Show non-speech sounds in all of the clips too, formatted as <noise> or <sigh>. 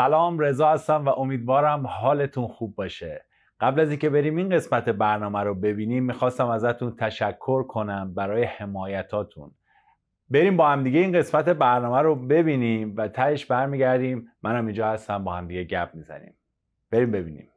سلام رضا هستم و امیدوارم حالتون خوب باشه قبل از اینکه بریم این قسمت برنامه رو ببینیم میخواستم ازتون تشکر کنم برای حمایتاتون بریم با هم دیگه این قسمت برنامه رو ببینیم و تهش برمیگردیم منم اینجا هستم با همدیگه دیگه گپ میزنیم بریم ببینیم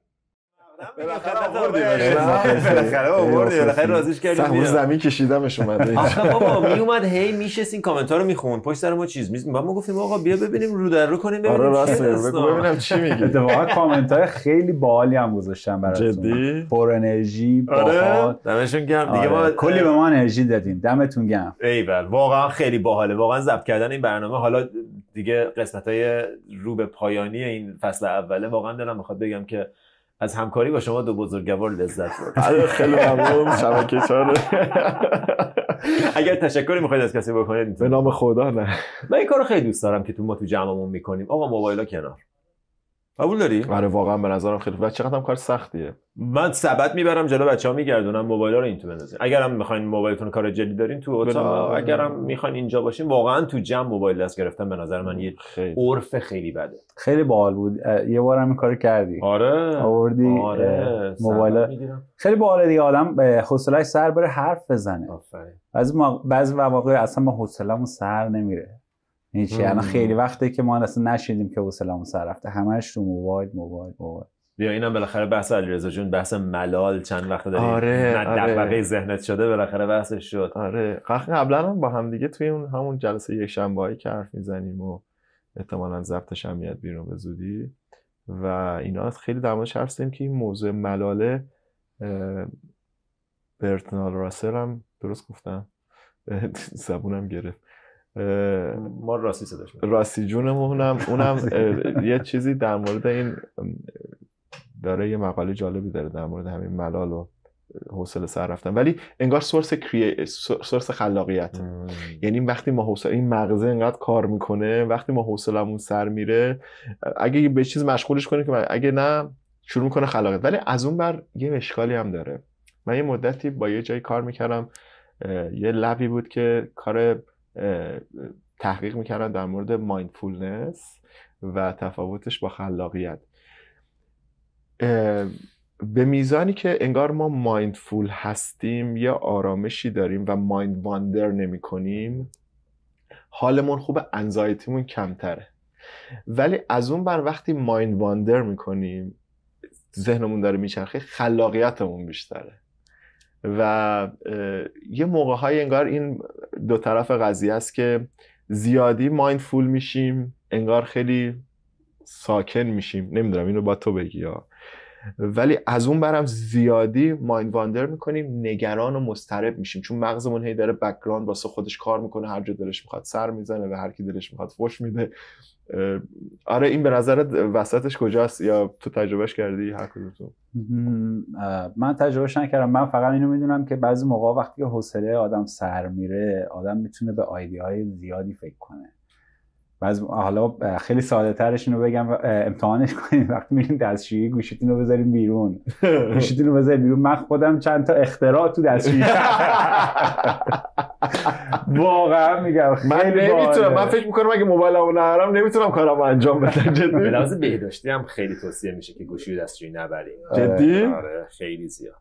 بالاخره آوردی بالاخره آوردی بالاخره رازیش کردی سهم زمین کشیدمش اومده آخه بابا <laughs> می اومد هی میشست این کامنت ها رو میخوند پشت سر ما چیز میز ما گفتیم آقا بیا ببینیم رو در رو کنیم ببینیم آره راست ببینم چی میگه اتفاقا کامنت های خیلی باحالی هم گذاشتن براتون جدی پر انرژی آره. باحال دمشون گرم دیگه آره. ما کلی به ما انرژی دادین دمتون گرم ایول واقعا خیلی باحاله واقعا ضبط کردن این برنامه حالا دیگه قسمت های رو به پایانی این فصل اوله واقعا دلم میخواد بگم که از همکاری با شما دو بزرگوار لذت برد آره، خیلی ممنون شبکه چهار اگر تشکری میخواید از کسی بکنید به نام خدا نه من این کارو خیلی دوست دارم که تو ما تو جمعمون میکنیم آقا موبایلا کنار قبول داری آره واقعا به نظرم خیلی و چقدر هم کار سختیه من سبد میبرم جلو بچه‌ها میگردونم موبایل رو این تو بندازین اگرم میخواین موبایلتون کار جدی دارین تو اتاق اگرم میخواین اینجا باشین واقعا تو جمع موبایل دست گرفتن به نظر من یه خیلی. عرف خیلی بده خیلی باحال بود یه بارم این کارو کردی آره آوردی آره. موبایل خیلی باحال دیگه آدم حوصله‌اش سر بره حرف بزنه آفرین بعضی مواقع اصلا ما حوصله‌مون سر نمیره هیچی الان خیلی وقته که ما اصلا نشیدیم که وسلام سر رفته همش تو موبایل موبایل موبایل بیا اینم بالاخره بحث علیرضا جون بحث ملال چند وقت داریم آره نه آره. ذهنت شده بالاخره بحثش شد آره قبلا هم با هم دیگه توی اون همون جلسه یک شنبهایی که حرف میزنیم و احتمالاً ضبطش هم میاد بیرون بزودی و اینا خیلی در مورد حرف که این موضوع ملاله برتنال راسل هم درست گفتم زبونم گرفت ما راسی صداش راسی جونمون هم اونم <laughs> یه چیزی در مورد این داره یه مقاله جالبی داره در مورد همین ملال و حوصله سر رفتن ولی انگار سورس کری... سورس خلاقیت یعنی وقتی ما حوصله این مغزه انقدر کار میکنه وقتی ما حوصلمون سر میره اگه به چیز مشغولش کنیم که اگه نه شروع میکنه خلاقیت ولی از اون بر یه اشکالی هم داره من یه مدتی با یه جایی کار میکردم یه لبی بود که کار تحقیق میکردن در مورد مایندفولنس و تفاوتش با خلاقیت به میزانی که انگار ما مایندفول هستیم یا آرامشی داریم و مایند واندر نمی کنیم حالمون خوب انزایتیمون کمتره ولی از اون بر وقتی مایند واندر میکنیم ذهنمون داره میچرخه خلاقیتمون بیشتره و یه موقع های انگار این دو طرف قضیه است که زیادی مایندفول میشیم انگار خیلی ساکن میشیم نمیدونم اینو با تو بگی یا ولی از اون برم زیادی مایند واندر میکنیم نگران و مسترب میشیم چون مغزمون هی داره بکگراند واسه خودش کار میکنه هر جا دلش میخواد سر میزنه و هر کی دلش میخواد فوش میده آره این به نظرت وسطش کجاست یا تو تجربهش کردی هر کدوم من تجربهش نکردم من فقط اینو میدونم که بعضی موقع وقتی که حوصله آدم سر میره آدم میتونه به های زیادی فکر کنه بعض حالا خیلی ساده ترش اینو بگم امتحانش کنیم وقتی میریم دستشویی گوشیتون رو بذاریم بیرون <laughs> گوشیتون بذاریم بیرون من خودم چند تا اختراع تو دستشویی <laughs> واقعا میگم من نمیتونم من فکر میکنم اگه موبایلمو نهارم نمیتونم کارم انجام بدم جدی به لحاظ بهداشتی هم خیلی توصیه میشه که گوشی رو دستجویی نبریم جدی آره، آره، خیلی زیاد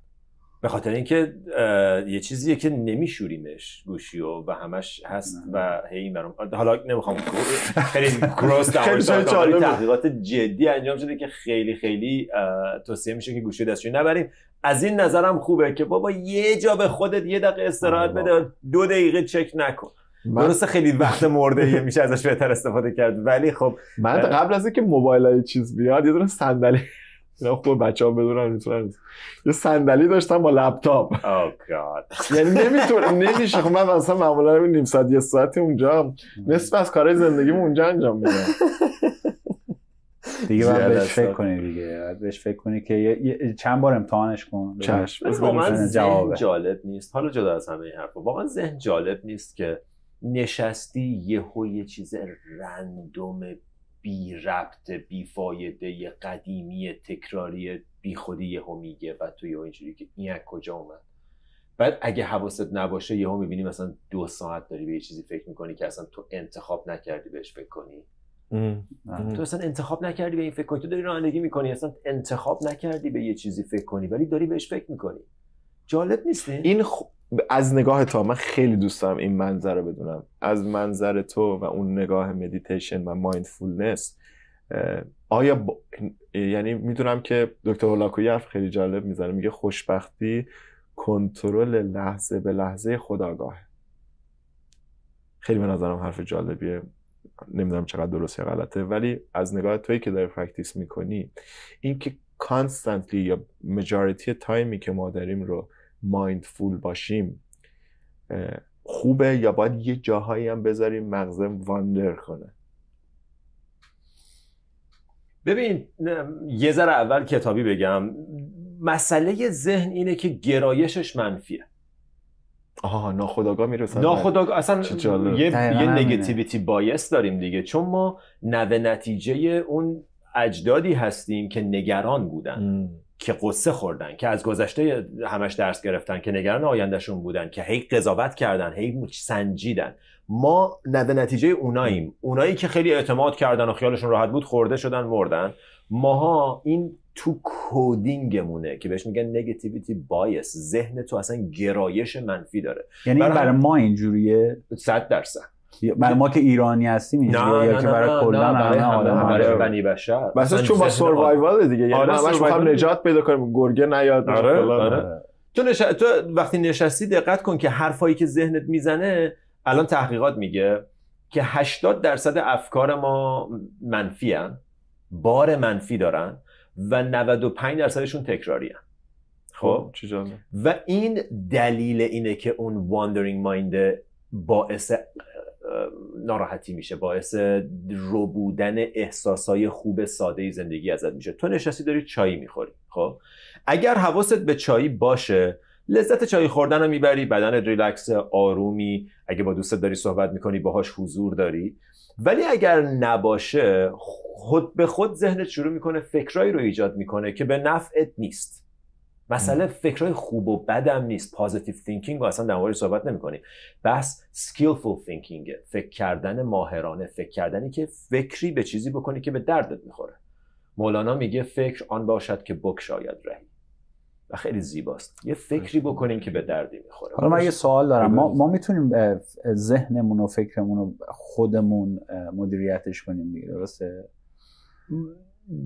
به خاطر اینکه یه چیزیه که نمیشوریمش گوشی و و همش هست و هی حالا نمیخوام خیلی گروس <laughs> تحقیقات جدی انجام شده که خیلی خیلی توصیه میشه که گوشی دستشوی نبریم از این نظرم خوبه که بابا یه جا به خودت یه دقیقه استراحت آره. بده دو دقیقه چک نکن من... درسته خیلی وقت مرده میشه ازش بهتر استفاده کرد ولی خب من قبل از اینکه موبایل های چیز بیاد یه دونه صندلی اینا خوب بچه ها بدونن میتونن یه صندلی داشتم با لپتاپ oh یعنی نمیتونه نمیشه خب من اصلا معمولا نیم ساعت یه ساعتی اونجا hmm. نصف از کارهای زندگیم اونجا انجام میدم دیگه باید بهش فکر کنی دیگه بهش فکر کنی که چند بار امتحانش کن چشم خب، ذهن جالب نیست حالا جدا از همه این حرفا واقعا ذهن جالب نیست که نشستی یه یه چیز رندوم بی ربط بی فایده قدیمی تکراری بی خودی یهو میگه و تو اینجوری که این کجا اومد بعد اگه حواست نباشه یهو میبینی مثلا دو ساعت داری به یه چیزی فکر میکنی که اصلا تو انتخاب نکردی بهش فکر کنی تو اصلا انتخاب نکردی به این فکر کنی تو داری رانندگی میکنی اصلا انتخاب نکردی به یه چیزی فکر کنی ولی داری بهش فکر میکنی جالب نیست این از نگاه تو من خیلی دوست دارم این منظر رو بدونم از منظر تو و اون نگاه مدیتیشن و مایندفولنس آیا یعنی میدونم که دکتر هولاکویی حرف خیلی جالب میزنه میگه خوشبختی کنترل لحظه به لحظه خداگاه خیلی به نظرم حرف جالبیه نمیدونم چقدر درست یا غلطه ولی از نگاه تویی که داری پرکتیس میکنی اینکه کانستنتلی یا مجاریتی تایمی که ما داریم رو مایندفول باشیم خوبه یا باید یه جاهایی هم بذاریم مغزم واندر کنه ببین یه ذره اول کتابی بگم مسئله ذهن اینه که گرایشش منفیه آها ناخداغا میرسن ناخداغا اصلا یه, یه نگتیویتی بایس داریم دیگه چون ما نوه نتیجه اون اجدادی هستیم که نگران بودن که قصه خوردن که از گذشته همش درس گرفتن که نگران آیندهشون بودن که هی قضاوت کردن هی سنجیدن ما به نتیجه اوناییم اونایی که خیلی اعتماد کردن و خیالشون راحت بود خورده شدن مردن ماها این تو کودینگمونه که بهش میگن نگتیویتی بایس ذهن تو اصلا گرایش منفی داره یعنی برای, برای ما اینجوریه 100 درصد برای ما که ایرانی هستیم اینجا یا که برای کلا همه آدم برای آره. بنی بشر مثلا چون با سروایوال دیگه یعنی آره، ما همش نجات پیدا کنم گرگه نیاد آره،, آره تو, نش... تو وقتی نشستی دقت کن که حرفایی که ذهنت میزنه الان تحقیقات میگه که 80 درصد افکار ما منفی هن. بار منفی دارن و 95 درصدشون تکراری هن. خب, خب، چجانه. و این دلیل اینه که اون واندرینگ مایند باعث ناراحتی میشه باعث رو احساسای خوب ساده زندگی ازت میشه تو نشستی داری چای میخوری خب اگر حواست به چای باشه لذت چای خوردن رو میبری بدن ریلکس آرومی اگه با دوستت داری صحبت میکنی باهاش حضور داری ولی اگر نباشه خود به خود ذهنت شروع میکنه فکرایی رو ایجاد میکنه که به نفعت نیست مسئله فکرهای خوب و بدم نیست پازیتیو تینکینگ و اصلا در صحبت نمیکنیم بس سکیلفول تینکینگ فکر کردن ماهرانه فکر کردنی که فکری به چیزی بکنی که به دردت میخوره مولانا میگه فکر آن باشد که بک شاید رهی و خیلی زیباست یه فکری بکنیم که به دردی میخوره حالا من یه سوال دارم ما, میتونیم ذهنمون و فکرمون رو خودمون مدیریتش کنیم دیگه درسته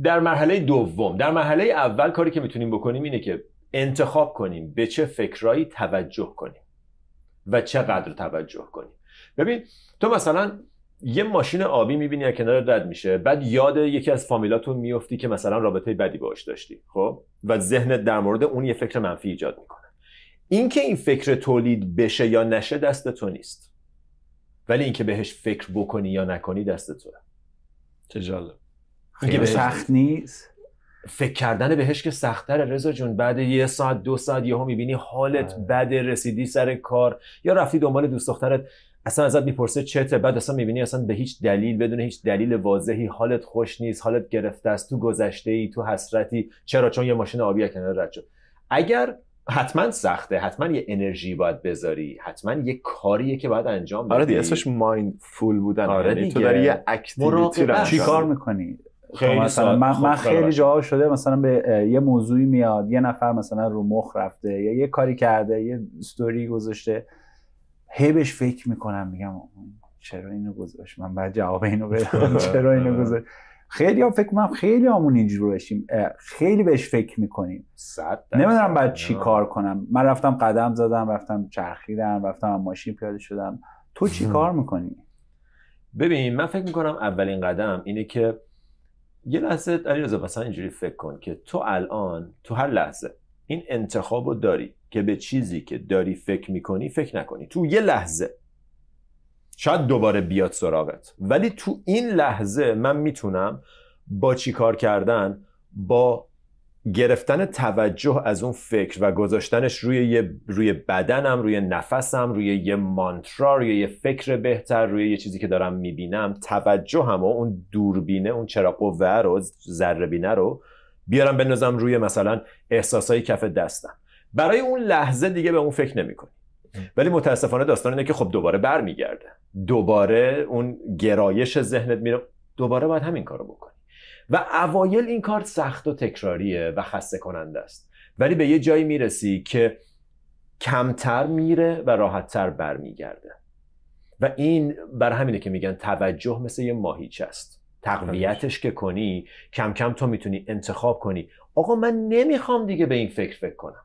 در مرحله دوم در مرحله اول کاری که میتونیم بکنیم اینه که انتخاب کنیم به چه فکرایی توجه کنیم و چقدر توجه کنیم ببین تو مثلا یه ماشین آبی میبینی از کنار رد میشه بعد یاد یکی از فامیلاتون میفتی که مثلا رابطه بدی باش داشتی خب و ذهنت در مورد اون یه فکر منفی ایجاد میکنه اینکه این فکر تولید بشه یا نشه دست تو نیست ولی اینکه بهش فکر بکنی یا نکنی دست توه چه جالب سخت نیست فکر کردن بهش که سختتر رضا جون بعد یه ساعت دو ساعت یهو میبینی حالت آره. بد رسیدی سر کار یا رفتی دنبال دوست دخترت اصلا ازت میپرسه چته بعد اصلا میبینی اصلا به هیچ دلیل بدون هیچ دلیل واضحی حالت خوش نیست حالت گرفته است تو گذشته ای تو حسرتی چرا چون یه ماشین آبی کنار رد شد اگر حتما سخته حتما یه انرژی باید بذاری حتما یه کاریه که باید انجام بدی آره دیگه اسمش مایندفول بودن آره یعنی تو داری یه اکتیویتی چی کار میکنی خب مثلا من, خب من خب، خیلی جاها شده مثلا به یه موضوعی میاد یه نفر مثلا رو مخ رفته یا یه کاری کرده یه استوری گذاشته هی بهش فکر میکنم میگم چرا اینو گذاشت من بعد جواب اینو بدم <laughs> چرا اینو آره. گذاشت خیلی ها فکر کنم خیلی همون اینجور بشیم خیلی بهش فکر میکنیم نمیدونم بعد چی آره. کار کنم من رفتم قدم زدم رفتم چرخیدم رفتم ماشین پیاده شدم تو چی <laughs> کار میکنی؟ ببین من فکر میکنم اولین قدم اینه که یه لحظه رضا مثلا اینجوری فکر کن که تو الان تو هر لحظه این انتخاب رو داری که به چیزی که داری فکر میکنی فکر نکنی تو یه لحظه شاید دوباره بیاد سراغت ولی تو این لحظه من میتونم با چیکار کردن با گرفتن توجه از اون فکر و گذاشتنش روی یه روی بدنم روی نفسم روی یه مانترا روی یه فکر بهتر روی یه چیزی که دارم میبینم هم و اون دوربینه اون چرا قوه رو ذره بینه رو بیارم بندازم روی مثلا احساسای کف دستم برای اون لحظه دیگه به اون فکر نمیکنی ولی متاسفانه داستان اینه که خب دوباره برمیگرده دوباره اون گرایش ذهنت میره دوباره باید همین کارو بکنی و اوایل این کار سخت و تکراریه و خسته کننده است ولی به یه جایی میرسی که کمتر میره و راحتتر برمیگرده و این بر همینه که میگن توجه مثل یه ماهیچ است تقویتش که کنی کم کم تو میتونی انتخاب کنی آقا من نمیخوام دیگه به این فکر فکر کنم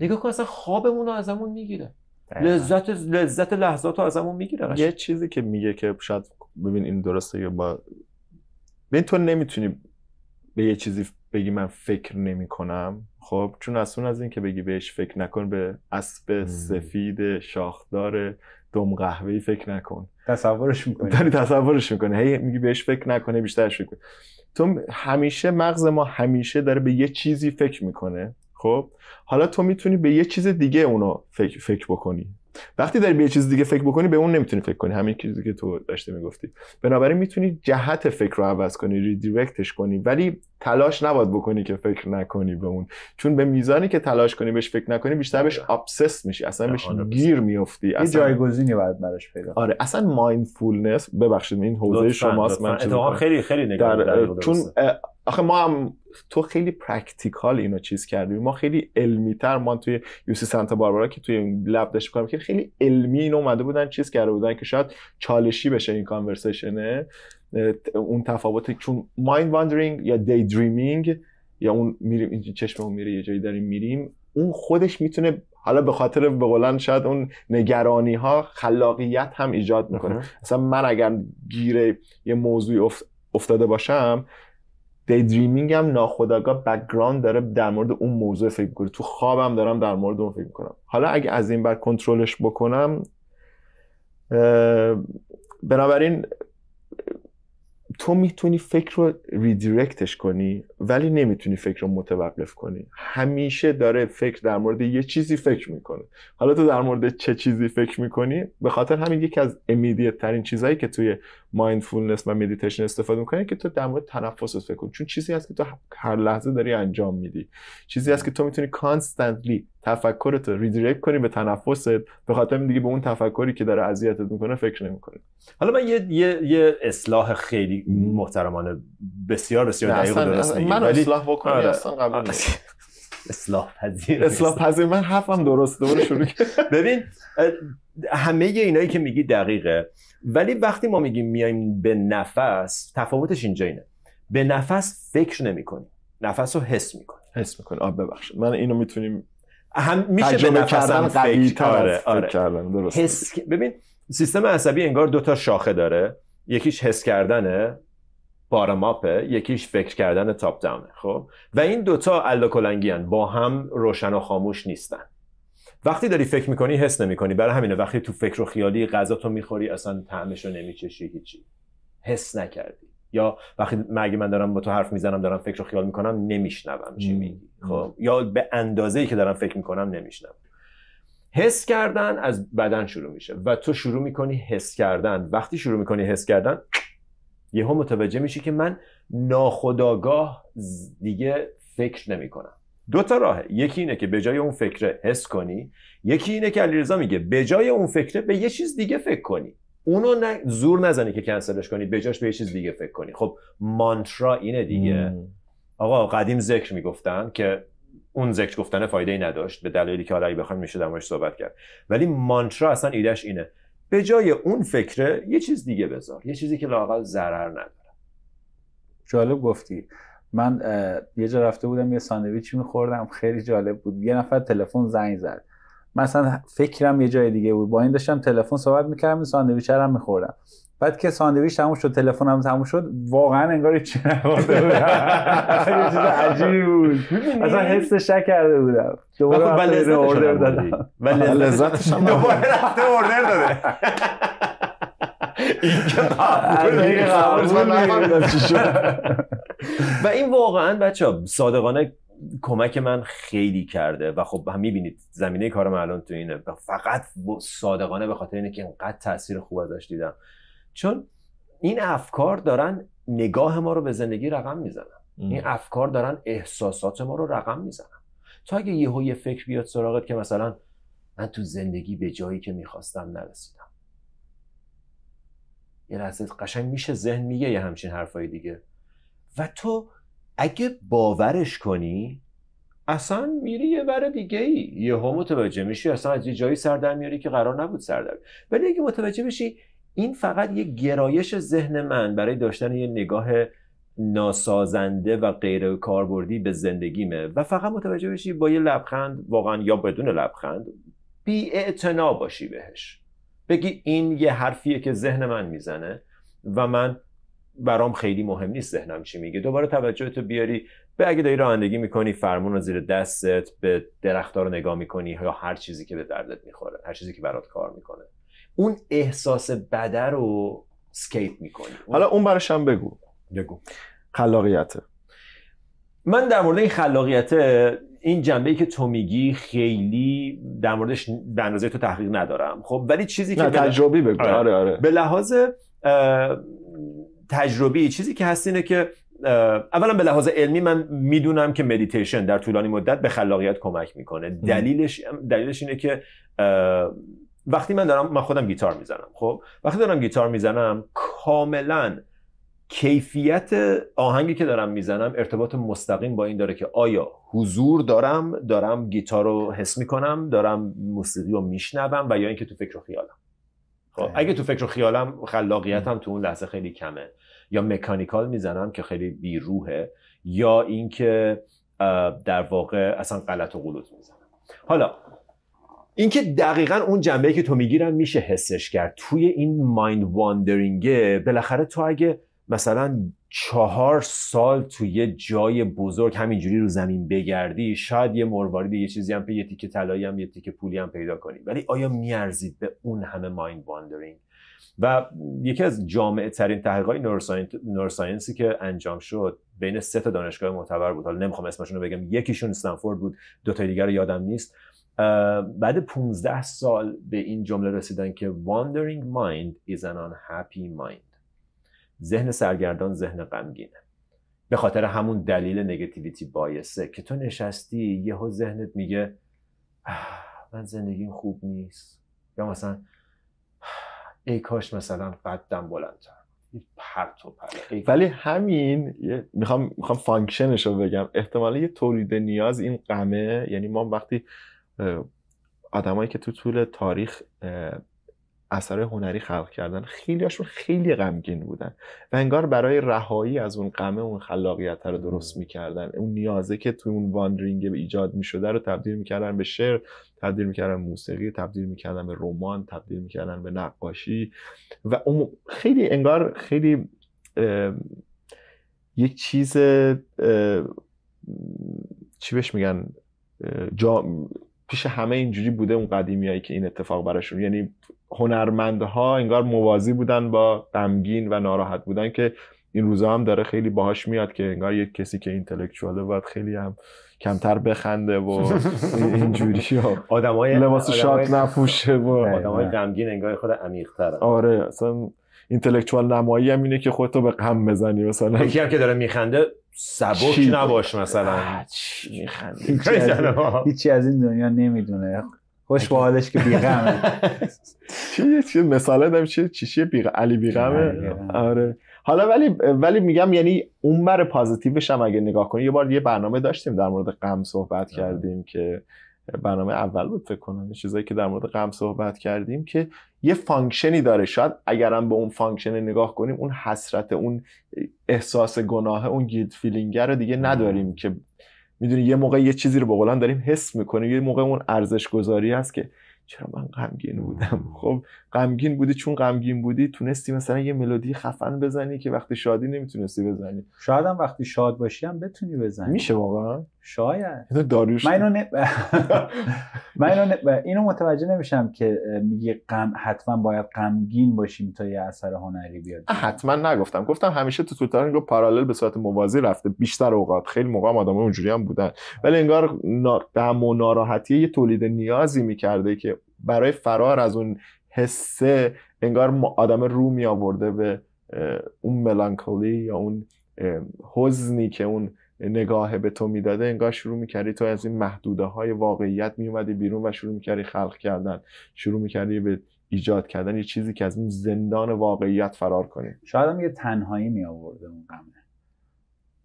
نگاه کن اصلا خوابمون رو ازمون میگیره لذت لذت لحظات رو ازمون میگیره یه چیزی که میگه که شاید ببین این درسته با ببین تو نمیتونی به یه چیزی بگی من فکر نمی کنم خب چون اون از این که بگی بهش فکر نکن به اسب سفید شاخدار دم قهوه‌ای فکر نکن تصورش میکنی داری تصورش میکنه هی میگی بهش فکر نکنه بیشترش فکر تو همیشه مغز ما همیشه داره به یه چیزی فکر میکنه خب حالا تو میتونی به یه چیز دیگه اونو فکر, فکر بکنی وقتی داری به یه چیز دیگه فکر بکنی به اون نمیتونی فکر کنی همین چیزی که تو داشته میگفتی بنابراین میتونی جهت فکر رو عوض کنی ریدیرکتش کنی ولی تلاش نباید بکنی که فکر نکنی به اون چون به میزانی که تلاش کنی بهش فکر نکنی بیشتر بهش ابسس آره. میشی اصلا بهش گیر میفتی یه جایگزینی باید براش پیدا آره اصلا مایندفولنس ببخشید این حوزه شماست من خیلی خیلی چون آخه ما هم تو خیلی پرکتیکال اینو چیز کردیم ما خیلی علمی تر ما توی یوسی سانتا باربارا که توی لب داش کار خیلی علمی این اومده بودن چیز کرده بودن که شاید چالشی بشه این کانورسیشنه اون تفاوت چون مایند واندرینگ یا دی دریمینگ یا اون میریم چشممون میره یه جایی داریم میریم اون خودش میتونه حالا به خاطر به قولن شاید اون نگرانی ها خلاقیت هم ایجاد میکنه مثلا من اگر گیره یه موضوعی افتاده باشم دریمینگ هم ناخداگاه بک‌گراند داره در مورد اون موضوع فکر میکنه تو خوابم دارم در مورد اون فکر میکنم حالا اگه از این بر کنترلش بکنم بنابراین تو میتونی فکر رو ریدیرکتش کنی ولی نمیتونی فکر رو متوقف کنی همیشه داره فکر در مورد یه چیزی فکر میکنه حالا تو در مورد چه چیزی فکر میکنی به خاطر همین یکی از امیدیت ترین چیزهایی که توی مایندفولنس و مدیتیشن استفاده میکنی که تو در مورد تنفست فکر کن چون چیزی هست که تو هر لحظه داری انجام میدی چیزی هست که تو میتونی کانستنتلی تفکرت رو کنیم کنی به تنفست به خاطر دیگه به اون تفکری که داره اذیتت میکنه فکر نمیکنی حالا من یه،, یه،, اصلاح خیلی محترمانه بسیار بسیار دقیق و درست میگم من ولی... اصلاح بکنم آره. اصلا قبول آره. اصلاح پذیر اصلاح پذیر من حرفم درست دور شروع <laughs> ببین همه اینایی که میگی دقیقه ولی وقتی ما میگیم میایم به نفس تفاوتش اینجا اینه به نفس فکر نمیکنی نفس رو حس میکنی حس میکنی آب ببخشید من اینو میتونیم هم میشه به نفسم آره، فکر آره آره ببین سیستم عصبی انگار دوتا شاخه داره یکیش حس کردنه بارماپه یکیش فکر کردن تاپ داونه خب و این دوتا الاکلنگیان با هم روشن و خاموش نیستن وقتی داری فکر میکنی حس نمیکنی برای همینه وقتی تو فکر و خیالی غذا تو میخوری اصلا طعمش رو نمیچشی هیچی حس نکردی یا وقتی مگه من دارم با تو حرف میزنم دارم فکر و خیال میکنم نمیشنوم چی میگی خب یا به اندازه ای که دارم فکر میکنم نمیشنوم حس کردن از بدن شروع میشه و تو شروع میکنی حس کردن وقتی شروع میکنی حس کردن یهو متوجه میشی که من ناخداگاه دیگه فکر نمیکنم دو تا راهه یکی اینه که به جای اون فکره حس کنی یکی اینه که علیرضا میگه به جای اون فکره به یه چیز دیگه فکر کنی اونو نه زور نزنی که کنسلش کنی جاش به یه چیز دیگه فکر کنی خب مانترا اینه دیگه آقا قدیم ذکر میگفتن که اون ذکر گفتن فایده ای نداشت به دلایلی که حالا اگه بخوایم میشه در صحبت کرد ولی مانترا اصلا ایدهش اینه به جای اون فکره یه چیز دیگه بذار یه چیزی که لاقل ضرر نداره جالب گفتی من یه جا رفته بودم یه ساندویچ میخوردم خیلی جالب بود یه نفر تلفن زنگ زد مثلا فکرم یه جای دیگه بود با این داشتم تلفن صحبت میکردم ساندویچ هم میخوردم بعد که ساندویچ تموم شد تلفنم تموم شد واقعا انگار چی نخورده بودم یه چیز عجیبی بود اصلا حس شک کرده بودم دوباره خب، رفته اوردر دادم و لذتش دوباره رفته اوردر داده <laughs> و این واقعا بچه صادقانه کمک من خیلی کرده و خب هم میبینید زمینه کارم الان تو اینه فقط صادقانه به خاطر اینه که انقدر تاثیر خوب ازش دیدم چون این افکار دارن نگاه ما رو به زندگی رقم میزنن این افکار دارن احساسات ما رو رقم میزنن تا اگه یهو یه فکر بیاد سراغت که مثلا من تو زندگی به جایی که میخواستم نرسیدم یه لحظه قشنگ میشه ذهن میگه یه همچین حرفای دیگه و تو اگه باورش کنی اصلا میری یه ور دیگه ای یه ها متوجه میشی اصلا از یه جایی سردر میاری که قرار نبود سردر ولی اگه متوجه بشی این فقط یه گرایش ذهن من برای داشتن یه نگاه ناسازنده و غیر کاربردی به زندگیمه و فقط متوجه بشی با یه لبخند واقعا یا بدون لبخند بی باشی بهش بگی این یه حرفیه که ذهن من میزنه و من برام خیلی مهم نیست ذهنم چی میگه دوباره توجهتو بیاری به اگه داری رانندگی میکنی فرمون رو زیر دستت به درختها رو نگاه میکنی یا هر چیزی که به دردت میخوره هر چیزی که برات کار میکنه اون احساس بده رو سکیپ میکنی حالا اون براش هم بگو بگو خلاقیت من در مورد این خلاقیت این جنبه ای که تو میگی خیلی در موردش به اندازه تو تحقیق ندارم خب ولی چیزی که نه، تجربی بگو آره آره, آره. به لحاظ تجربی چیزی که هست اینه که اولا به لحاظ علمی من میدونم که مدیتیشن در طولانی مدت به خلاقیت کمک میکنه دلیلش دلیلش اینه که وقتی من دارم من خودم گیتار میزنم خب وقتی دارم گیتار میزنم کاملا کیفیت آهنگی که دارم میزنم ارتباط مستقیم با این داره که آیا حضور دارم دارم گیتار رو حس میکنم دارم موسیقی رو میشنوم و یا اینکه تو فکر و خیالم خب اگه تو فکر و خیالم خلاقیتم تو اون لحظه خیلی کمه یا مکانیکال میزنم که خیلی بیروهه یا اینکه در واقع اصلا غلط و غلط میزنم حالا اینکه دقیقا اون جنبه که تو میگیرم میشه حسش کرد توی این مایند واندرینگه بالاخره تو اگه مثلا چهار سال تو یه جای بزرگ همینجوری رو زمین بگردی شاید یه مروارید یه چیزی هم یه تیکه طلایی هم یه تیکه پولی هم پیدا کنی ولی آیا میارزید به اون همه مایند واندرینگ و یکی از جامعه ترین تحقیقات نورساینسی که انجام شد بین سه تا دانشگاه معتبر بود حالا نمیخوام اسمشون رو بگم یکیشون استنفورد بود دو تا دیگر رو یادم نیست بعد 15 سال به این جمله رسیدن که wandering mind is an unhappy mind ذهن سرگردان ذهن غمگینه به خاطر همون دلیل نگتیویتی بایسه که تو نشستی یهو ذهنت میگه من زندگیم خوب نیست یا مثلا ای کاش مثلا قدم بلندتر پرت تو پر. ولی همین میخوام میخوام فانکشنش رو بگم احتمالا یه تولید نیاز این قمه یعنی ما وقتی آدمایی که تو طول تاریخ اثر هنری خلق کردن خیلیاشون خیلی غمگین بودن و انگار برای رهایی از اون غم اون خلاقیت رو درست میکردن اون نیازه که توی اون واندرینگ ایجاد میشده رو تبدیل میکردن به شعر تبدیل میکردن موسیقی تبدیل میکردن به رمان تبدیل میکردن به نقاشی و اون خیلی انگار خیلی یک چیز چی بهش میگن جا پیش همه اینجوری بوده اون قدیمیایی که این اتفاق براشون یعنی هنرمندها انگار موازی بودن با غمگین و ناراحت بودن که این روزا هم داره خیلی باهاش میاد که انگار یک کسی که اینتלקچواله باید خیلی هم کمتر بخنده و <laughs> اینجوری ها آدمای لباس شاد نپوشه و آدمای غمگین انگار خود عمیق‌تر آره اصلا اینتלקچوال نمایی هم اینه که خودتو به غم بزنی مثلا یکی هم که داره میخنده سبک نباش مثلا میخنده <laughs> هیچی از این دنیا نمیدونه خوش که بیغمه <laughs> چیه مثال دم چیه علی بیغمه آره حالا ولی ولی میگم یعنی اون بر پازیتیوش هم اگه نگاه کنی یه بار یه برنامه داشتیم در مورد غم صحبت آره. کردیم که برنامه اول بود فکر کنم چیزایی که در مورد غم صحبت کردیم که یه فانکشنی داره شاید اگرم به اون فانکشن نگاه کنیم اون حسرت اون احساس گناه اون گیلت فیلینگ رو دیگه آره. نداریم که میدونی یه موقع یه چیزی رو با داریم حس میکنیم یه موقع اون ارزش گذاری هست که چرا من غمگین بودم <laughs> خب غمگین بودی چون غمگین بودی تونستی مثلا یه ملودی خفن بزنی که وقتی شادی نمیتونستی بزنی شاید هم وقتی شاد باشی هم بتونی بزنی میشه واقعا شاید من اینو, <laughs> اینو, متوجه نمیشم که میگه غم حتما باید غمگین باشیم تا یه اثر هنری بیاد حتما نگفتم گفتم همیشه تو توتار پارالل به صورت موازی رفته بیشتر اوقات خیلی موقع آدم اونجوری هم بودن ولی انگار غم و ناراحتی یه تولید نیازی میکرده که برای فرار از اون حسه انگار آدم رو می آورده به اون ملانکولی یا اون حزنی که اون نگاه به تو میداده انگار شروع میکردی تو از این محدوده های واقعیت میومدی بیرون و شروع میکردی خلق کردن شروع میکردی به ایجاد کردن یه چیزی که از اون زندان واقعیت فرار کنی شاید هم یه تنهایی می آورده اون غمه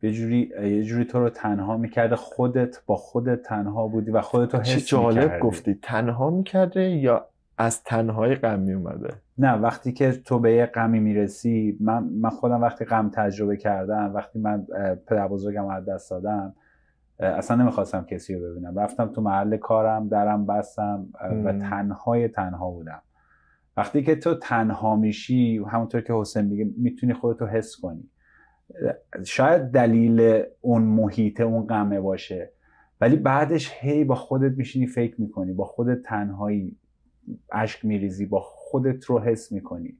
یه جوری یه جوری تو رو تنها میکرده خودت با خودت تنها بودی و خودت رو حس جالب گفتی تنها میکرده یا از تنهایی می اومده نه وقتی که تو به یه غمی میرسی من, من خودم وقتی غم تجربه کردم وقتی من پدر بزرگم از دست دادم اصلا نمیخواستم کسی رو ببینم رفتم تو محل کارم درم بستم و تنهای تنها بودم وقتی که تو تنها میشی همونطور که حسین میگه میتونی خودتو حس کنی شاید دلیل اون محیط اون غمه باشه ولی بعدش هی با خودت میشینی فکر میکنی با خودت تنهایی اشک میریزی با خودت رو حس میکنی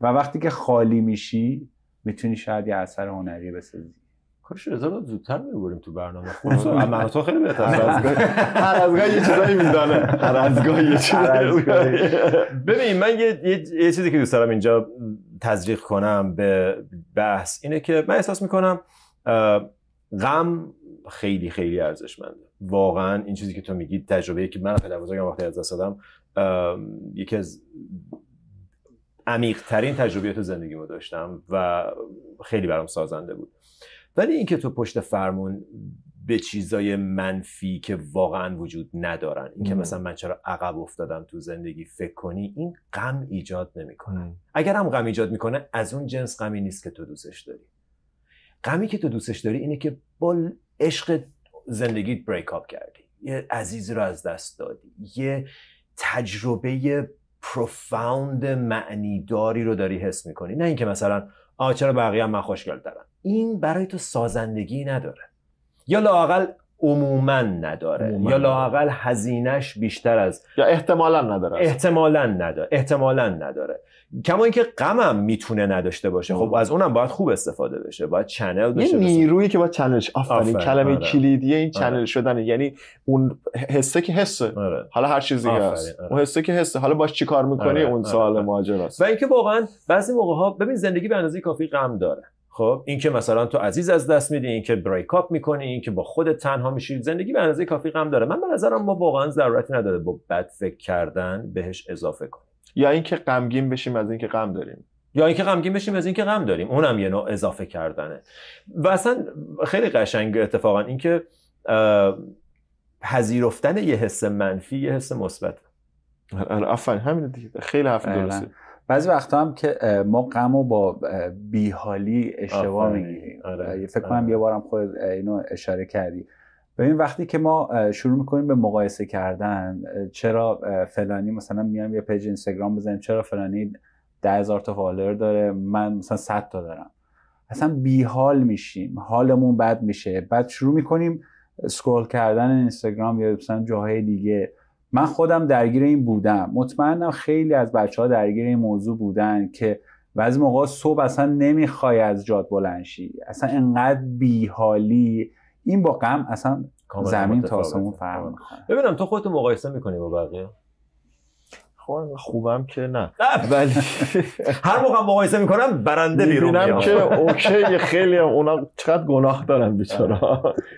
و وقتی که خالی میشی میتونی شاید یه اثر هنری بسازی کارش رضا زودتر میبریم تو برنامه <laughs> من تو خیلی بهتر هر از گاهی یه چیزایی میدانه هر از گاهی یه چیزایی ببین من یه،, یه،, چیزی که دوست دارم اینجا تزریق کنم به بحث اینه که من احساس میکنم غم خیلی خیلی ارزشمنده واقعا این چیزی که تو میگی تجربه که من بزرگم وقتی از دست یکی از ترین تجربیات زندگی ما داشتم و خیلی برام سازنده بود ولی اینکه تو پشت فرمون به چیزای منفی که واقعا وجود ندارن اینکه مثلا من چرا عقب افتادم تو زندگی فکر کنی این غم ایجاد نمیکنه اگر هم غم ایجاد میکنه از اون جنس غمی نیست که تو دوستش داری غمی که تو دوستش داری اینه که با عشق زندگیت بریک اپ کردی یه عزیزی رو از دست دادی یه تجربه پروفاوند معنیداری رو داری حس میکنی نه اینکه مثلا آ چرا بقیه هم من خوشگل دارم این برای تو سازندگی نداره یا لاقل عموما نداره عموماً یا لاقل هزینهش بیشتر از یا احتمالا نداره احتمالا نداره احتمالا نداره کما اینکه غمم میتونه نداشته باشه خب از اونم باید خوب استفاده بشه باید چنل بشه یه نیرویی که باید چنلش آفرین کلمه آره. کلیدی این چنل آره. شدن یعنی اون حسه که حسه آره. حالا هر چیزی هست آره. اون حسه که حسه حالا باش چیکار میکنی اون سوال ماجراست و اینکه واقعا بعضی موقع ها ببین زندگی به اندازه کافی غم داره خب این که مثلا تو عزیز از دست میدی این که بریک اپ میکنی این که با خودت تنها میشی زندگی به اندازه کافی غم داره من به نظرم ما واقعا ضرورتی نداره با بد فکر کردن بهش اضافه کنیم یا اینکه غمگین بشیم از اینکه غم داریم یا اینکه غمگین بشیم از اینکه غم داریم اونم یه نوع اضافه کردنه و اصلا خیلی قشنگ اتفاقا اینکه پذیرفتن یه حس منفی یه حس مثبت آره، آفرین همین خیلی حرف درسته بله. بعضی وقتا هم که ما غم رو با بیحالی اشتباه میگیریم آره، فکر آره. کنم یه بارم خود اینو اشاره کردی این وقتی که ما شروع میکنیم به مقایسه کردن چرا فلانی مثلا میام یه پیج اینستاگرام بزنیم چرا فلانی ده هزار تا فالوور داره من مثلا صد تا دارم اصلا بیحال میشیم حالمون بد میشه بعد شروع میکنیم سکرول کردن اینستاگرام یا مثلا جاهای دیگه من خودم درگیر این بودم مطمئنم خیلی از بچه ها درگیر این موضوع بودن که بعضی موقع صبح اصلا نمیخوای از جاد بلنشی اصلا انقدر بیحالی این با غم اصلا زمین تا آسمون فرق میکنه ببینم تو خودتو مقایسه میکنی با بقیه خب، خوبم که نه ولی <laughs> هر موقع مقایسه میکنم برنده بیرون میام که اوکی خیلی هم اونا چقدر گناه دارن بیچاره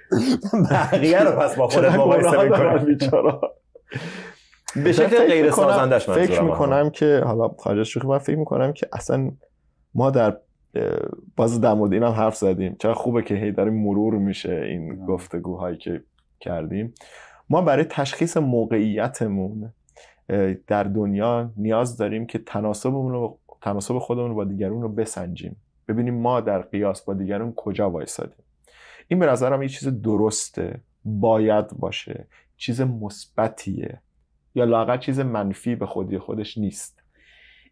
<laughs> بقیه رو پس با خود مقایسه میکنم بیچاره به شکل غیر سازندش منظورم فکر میکنم که حالا خارج شوخی من فکر میکنم که اصلا ما در باز در مورد هم حرف زدیم چرا خوبه که هی داریم مرور میشه این گفتگوهایی که کردیم ما برای تشخیص موقعیتمون در دنیا نیاز داریم که تناسبمون رو تناسب خودمون رو با دیگرون رو بسنجیم ببینیم ما در قیاس با دیگرون کجا وایسادیم این به نظرم یه چیز درسته باید باشه چیز مثبتیه یا لاقل چیز منفی به خودی خودش نیست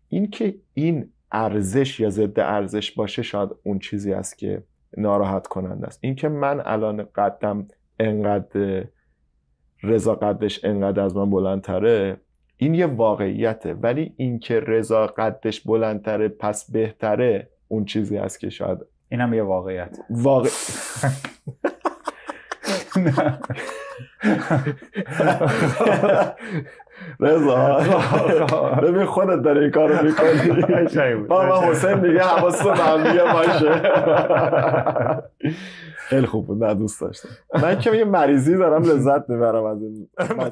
اینکه این ارزش یا ضد ارزش باشه شاید اون چیزی است که ناراحت کننده است اینکه من الان قدم انقدر رضا قدش انقدر از من بلندتره این یه واقعیته ولی اینکه رضا قدش بلندتره پس بهتره اون چیزی است که شاید اینم یه واقعیت واقع <laughs> <laughs> رضا <laughs> ببین خودت داری این کارو میکنی بابا حسین دیگه حواستون باشه خیلی خوب بود نه دوست داشتم من که یه مریضی دارم لذت میبرم از این <laughs>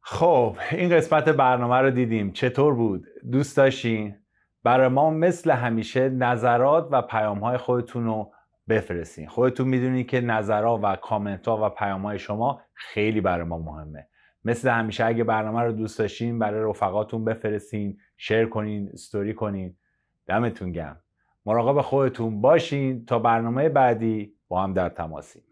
خب این قسمت برنامه رو دیدیم چطور بود دوست داشتین برای ما مثل همیشه نظرات و پیام های خودتون رو بفرستین خودتون میدونید که نظرها و کامنت ها و پیام های شما خیلی برای ما مهمه مثل همیشه اگه برنامه رو دوست داشتین برای رفقاتون بفرستین شیر کنین استوری کنین دمتون گم مراقب خودتون باشین تا برنامه بعدی با هم در تماسیم